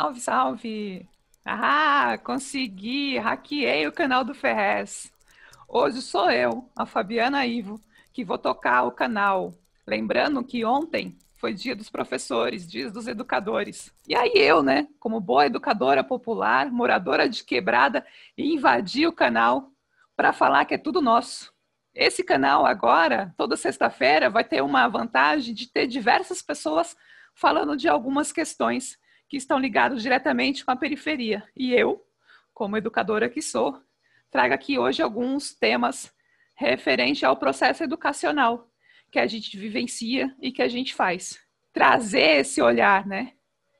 Salve, salve! Ah, consegui! Hackeei o canal do Ferrez. Hoje sou eu, a Fabiana Ivo, que vou tocar o canal. Lembrando que ontem foi dia dos professores, dia dos educadores. E aí eu, né, como boa educadora popular, moradora de quebrada, invadi o canal para falar que é tudo nosso. Esse canal agora, toda sexta-feira, vai ter uma vantagem de ter diversas pessoas falando de algumas questões que estão ligados diretamente com a periferia. E eu, como educadora que sou, trago aqui hoje alguns temas referentes ao processo educacional que a gente vivencia e que a gente faz. Trazer esse olhar, né?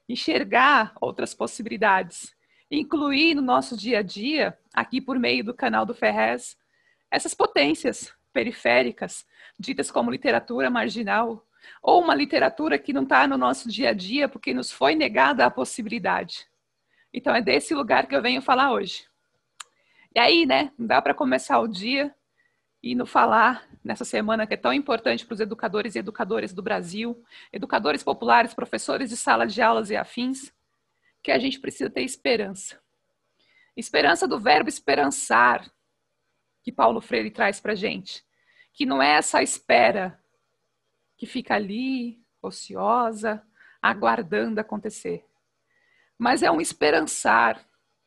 Enxergar outras possibilidades, incluir no nosso dia a dia, aqui por meio do canal do Ferrez, essas potências periféricas, ditas como literatura marginal, ou uma literatura que não está no nosso dia a dia porque nos foi negada a possibilidade. Então é desse lugar que eu venho falar hoje. E aí, né, não dá para começar o dia e não falar nessa semana que é tão importante para os educadores e educadoras do Brasil, educadores populares, professores de sala de aulas e afins, que a gente precisa ter esperança. Esperança do verbo esperançar, que Paulo Freire traz para gente, que não é essa espera que fica ali, ociosa, aguardando acontecer. Mas é um esperançar,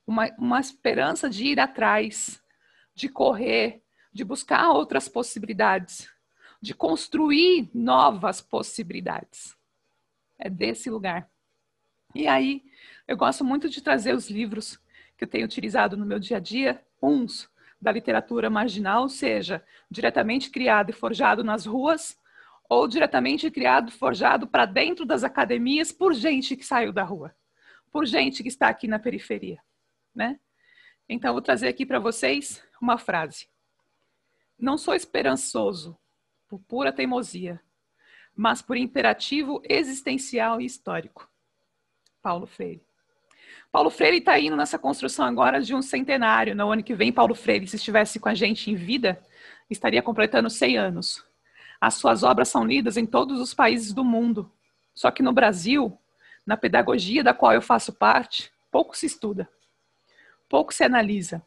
uma, uma esperança de ir atrás, de correr, de buscar outras possibilidades, de construir novas possibilidades. É desse lugar. E aí, eu gosto muito de trazer os livros que eu tenho utilizado no meu dia a dia, uns da literatura marginal, ou seja, diretamente criado e forjado nas ruas, ou diretamente criado, forjado para dentro das academias por gente que saiu da rua, por gente que está aqui na periferia, né? Então vou trazer aqui para vocês uma frase. Não sou esperançoso por pura teimosia, mas por imperativo existencial e histórico. Paulo Freire. Paulo Freire está indo nessa construção agora de um centenário. No ano que vem, Paulo Freire, se estivesse com a gente em vida, estaria completando 100 anos. As suas obras são lidas em todos os países do mundo. Só que no Brasil, na pedagogia da qual eu faço parte, pouco se estuda, pouco se analisa.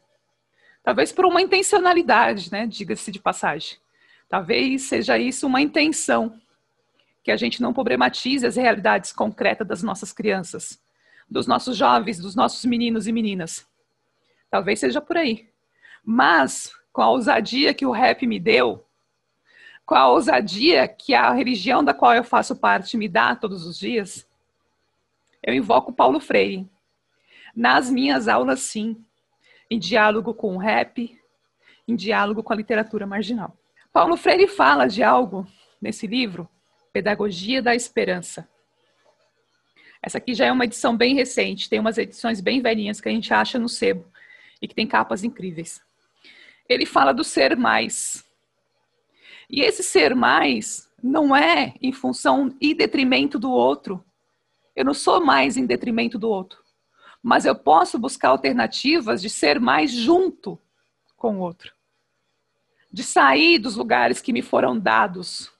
Talvez por uma intencionalidade, né? Diga-se de passagem. Talvez seja isso uma intenção, que a gente não problematize as realidades concretas das nossas crianças, dos nossos jovens, dos nossos meninos e meninas. Talvez seja por aí. Mas, com a ousadia que o rap me deu, com a ousadia que a religião da qual eu faço parte me dá todos os dias, eu invoco Paulo Freire. Nas minhas aulas, sim, em diálogo com o rap, em diálogo com a literatura marginal. Paulo Freire fala de algo nesse livro, Pedagogia da Esperança. Essa aqui já é uma edição bem recente, tem umas edições bem velhinhas que a gente acha no sebo e que tem capas incríveis. Ele fala do ser mais, e esse ser mais não é em função e detrimento do outro. Eu não sou mais em detrimento do outro. Mas eu posso buscar alternativas de ser mais junto com o outro. De sair dos lugares que me foram dados,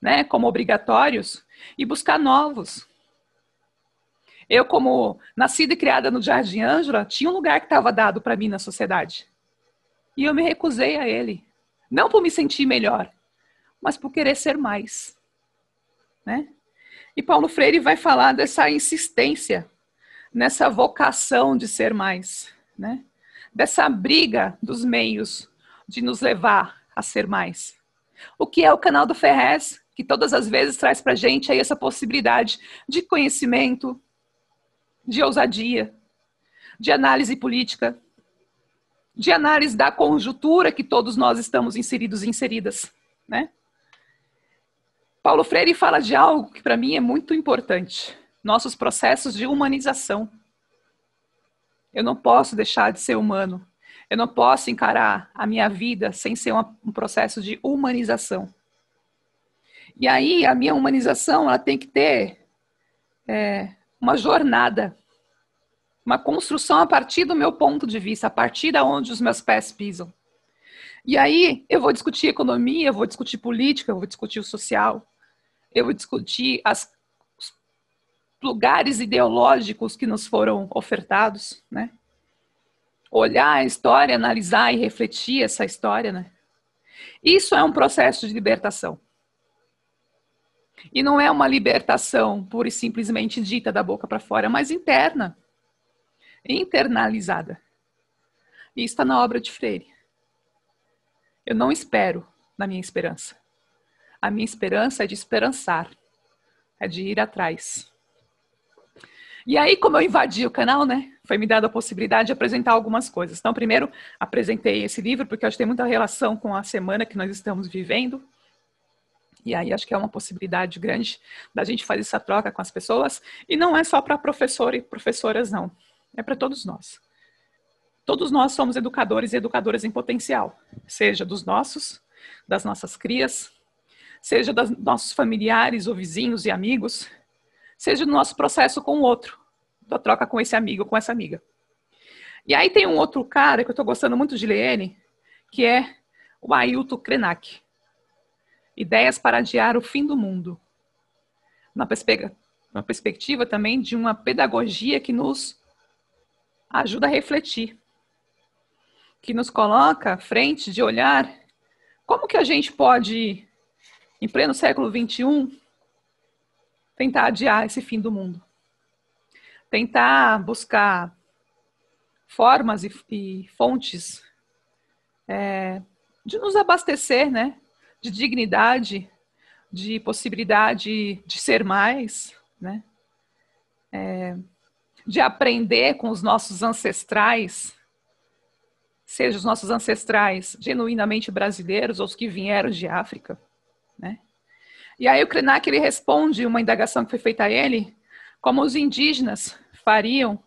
né, como obrigatórios, e buscar novos. Eu, como nascida e criada no Jardim Ângela, tinha um lugar que estava dado para mim na sociedade. E eu me recusei a ele. Não por me sentir melhor, mas por querer ser mais. Né? E Paulo Freire vai falar dessa insistência, nessa vocação de ser mais, né? dessa briga dos meios de nos levar a ser mais. O que é o canal do Ferrez, que todas as vezes traz para a gente aí essa possibilidade de conhecimento, de ousadia, de análise política, de análise da conjuntura que todos nós estamos inseridos e inseridas, né? Paulo Freire fala de algo que para mim é muito importante: nossos processos de humanização. Eu não posso deixar de ser humano. Eu não posso encarar a minha vida sem ser uma, um processo de humanização. E aí a minha humanização ela tem que ter é, uma jornada uma construção a partir do meu ponto de vista, a partir da onde os meus pés pisam. E aí eu vou discutir economia, eu vou discutir política, eu vou discutir o social, eu vou discutir as, os lugares ideológicos que nos foram ofertados, né? Olhar a história, analisar e refletir essa história, né? Isso é um processo de libertação. E não é uma libertação pura e simplesmente dita da boca para fora, é mas interna internalizada. E está na obra de Freire. Eu não espero na minha esperança. A minha esperança é de esperançar, é de ir atrás. E aí, como eu invadi o canal, né? Foi me dada a possibilidade de apresentar algumas coisas. Então, primeiro, apresentei esse livro, porque acho que tem muita relação com a semana que nós estamos vivendo. E aí, acho que é uma possibilidade grande da gente fazer essa troca com as pessoas. E não é só para professor e professoras, não é para todos nós. Todos nós somos educadores e educadoras em potencial, seja dos nossos, das nossas crias, seja dos nossos familiares ou vizinhos e amigos, seja no nosso processo com o outro, da troca com esse amigo ou com essa amiga. E aí tem um outro cara que eu estou gostando muito de ler ele, que é o Ailton Krenak. Ideias para adiar o fim do mundo. Na uma perspectiva também de uma pedagogia que nos ajuda a refletir, que nos coloca à frente de olhar como que a gente pode, em pleno século XXI, tentar adiar esse fim do mundo. Tentar buscar formas e, e fontes é, de nos abastecer, né? De dignidade, de possibilidade de ser mais, né? É, de aprender com os nossos ancestrais, seja os nossos ancestrais genuinamente brasileiros ou os que vieram de África, né? E aí o Krenak ele responde uma indagação que foi feita a ele, como os indígenas fariam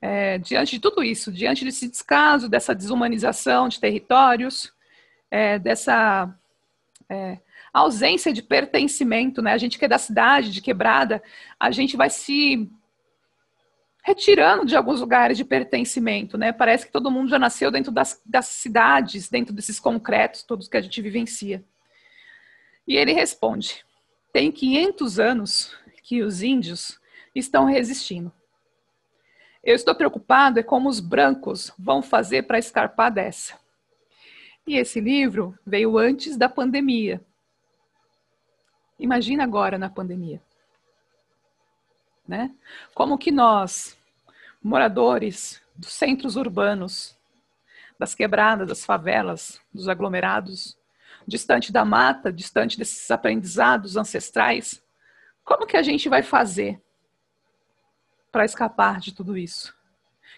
é, diante de tudo isso, diante desse descaso, dessa desumanização de territórios, é, dessa é, ausência de pertencimento, né? A gente que é da cidade, de quebrada, a gente vai se retirando de alguns lugares de pertencimento, né? Parece que todo mundo já nasceu dentro das, das cidades, dentro desses concretos todos que a gente vivencia. E ele responde: tem 500 anos que os índios estão resistindo. Eu estou preocupado é como os brancos vão fazer para escarpar dessa. E esse livro veio antes da pandemia. Imagina agora na pandemia. Né? Como que nós, moradores dos centros urbanos, das quebradas, das favelas, dos aglomerados, distante da mata, distante desses aprendizados ancestrais, como que a gente vai fazer para escapar de tudo isso?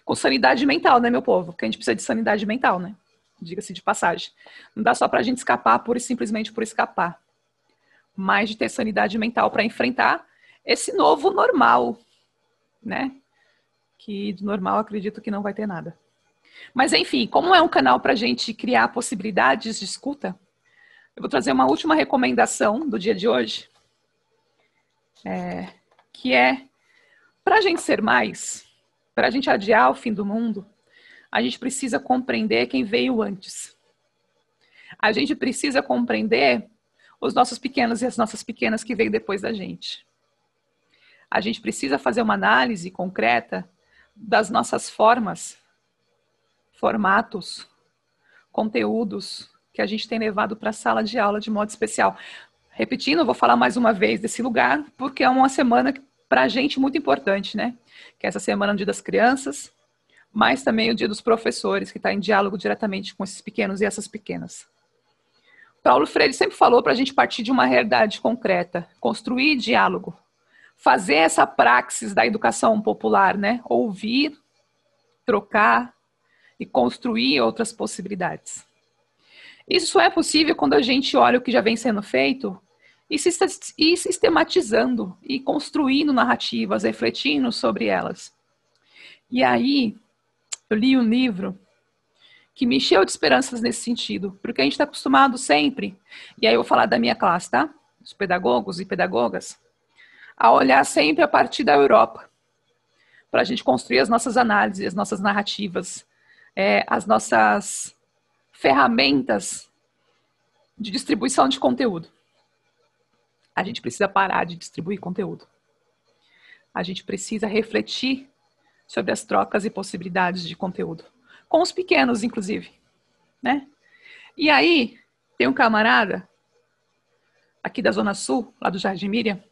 Com sanidade mental, né, meu povo? Porque a gente precisa de sanidade mental, né? Diga-se de passagem. Não dá só para a gente escapar por e simplesmente por escapar, mas de ter sanidade mental para enfrentar esse novo normal, né? Que do normal acredito que não vai ter nada. Mas enfim, como é um canal para a gente criar possibilidades de escuta, eu vou trazer uma última recomendação do dia de hoje, é, que é para a gente ser mais, para a gente adiar o fim do mundo, a gente precisa compreender quem veio antes. A gente precisa compreender os nossos pequenos e as nossas pequenas que veem depois da gente a gente precisa fazer uma análise concreta das nossas formas, formatos, conteúdos que a gente tem levado para a sala de aula de modo especial. Repetindo, vou falar mais uma vez desse lugar, porque é uma semana para a gente muito importante, né? Que é essa semana é o Dia das Crianças, mas também o Dia dos Professores, que está em diálogo diretamente com esses pequenos e essas pequenas. Paulo Freire sempre falou para a gente partir de uma realidade concreta, construir diálogo, fazer essa praxis da educação popular, né? Ouvir, trocar e construir outras possibilidades. Isso é possível quando a gente olha o que já vem sendo feito e, se, e sistematizando e construindo narrativas, refletindo sobre elas. E aí, eu li um livro que me encheu de esperanças nesse sentido, porque a gente está acostumado sempre, e aí eu vou falar da minha classe, tá? Os pedagogos e pedagogas, a olhar sempre a partir da Europa, para a gente construir as nossas análises, as nossas narrativas, é, as nossas ferramentas de distribuição de conteúdo. A gente precisa parar de distribuir conteúdo. A gente precisa refletir sobre as trocas e possibilidades de conteúdo, com os pequenos, inclusive. Né? E aí, tem um camarada aqui da Zona Sul, lá do Jardim Miriam,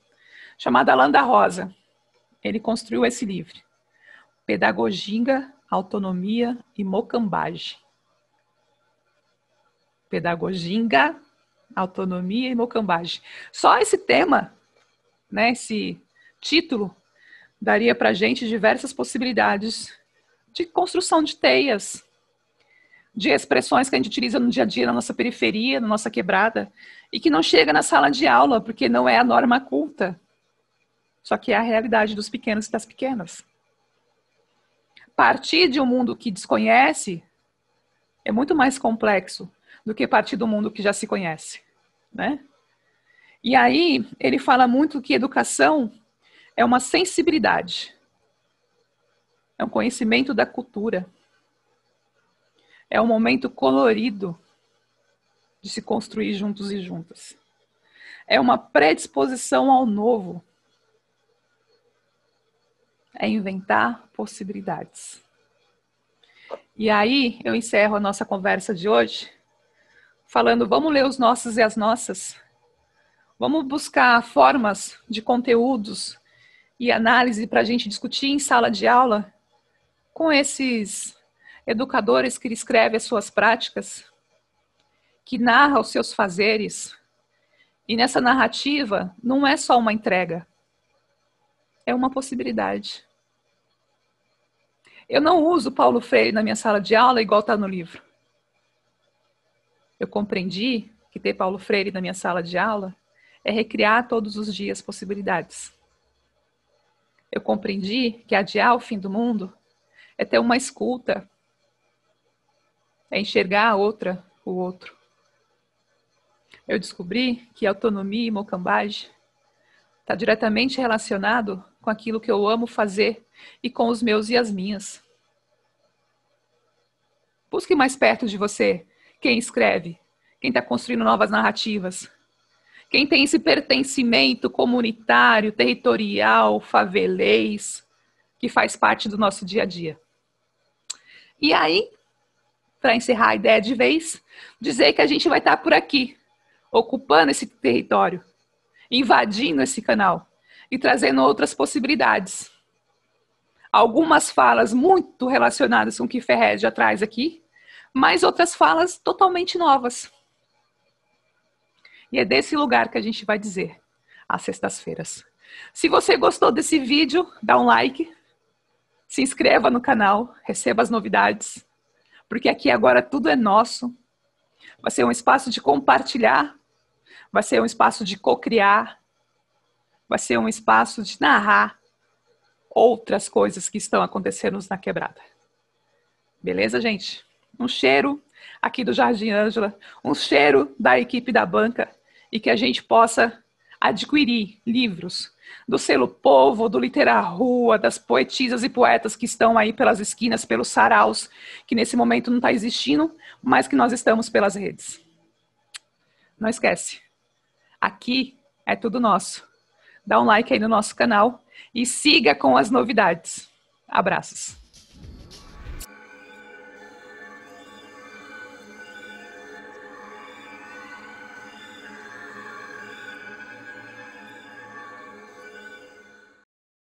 chamado Landa Rosa. Ele construiu esse livro, Pedagoginga, Autonomia e Mocambagem. Pedagoginga, Autonomia e Mocambagem. Só esse tema, né, esse título, daria para gente diversas possibilidades de construção de teias, de expressões que a gente utiliza no dia a dia, na nossa periferia, na nossa quebrada, e que não chega na sala de aula, porque não é a norma culta. Só que é a realidade dos pequenos e das pequenas. Partir de um mundo que desconhece é muito mais complexo do que partir do mundo que já se conhece, né? E aí ele fala muito que educação é uma sensibilidade, é um conhecimento da cultura, é um momento colorido de se construir juntos e juntas, é uma predisposição ao novo é inventar possibilidades. E aí eu encerro a nossa conversa de hoje falando: vamos ler os nossos e as nossas. Vamos buscar formas de conteúdos e análise para a gente discutir em sala de aula com esses educadores que escrevem as suas práticas, que narra os seus fazeres. E nessa narrativa não é só uma entrega, é uma possibilidade. Eu não uso Paulo Freire na minha sala de aula igual está no livro. Eu compreendi que ter Paulo Freire na minha sala de aula é recriar todos os dias possibilidades. Eu compreendi que adiar o fim do mundo é ter uma escuta, é enxergar a outra, o outro. Eu descobri que autonomia e mocambagem está diretamente relacionado com aquilo que eu amo fazer e com os meus e as minhas. Busque mais perto de você quem escreve, quem está construindo novas narrativas, quem tem esse pertencimento comunitário, territorial, favelês, que faz parte do nosso dia a dia. E aí, para encerrar a ideia de vez, dizer que a gente vai estar tá por aqui, ocupando esse território, invadindo esse canal, e trazendo outras possibilidades. Algumas falas muito relacionadas com o que Ferrez já traz aqui, mas outras falas totalmente novas. E é desse lugar que a gente vai dizer às sextas-feiras. Se você gostou desse vídeo, dá um like, se inscreva no canal, receba as novidades, porque aqui agora tudo é nosso. Vai ser um espaço de compartilhar, vai ser um espaço de co-criar, vai ser um espaço de narrar outras coisas que estão acontecendo na quebrada. Beleza, gente? Um cheiro aqui do Jardim Ângela, um cheiro da equipe da banca e que a gente possa adquirir livros do selo Povo, do Litera Rua, das poetisas e poetas que estão aí pelas esquinas, pelos saraus, que nesse momento não está existindo, mas que nós estamos pelas redes. Não esquece, aqui é tudo nosso dá um like aí no nosso canal e siga com as novidades. Abraços.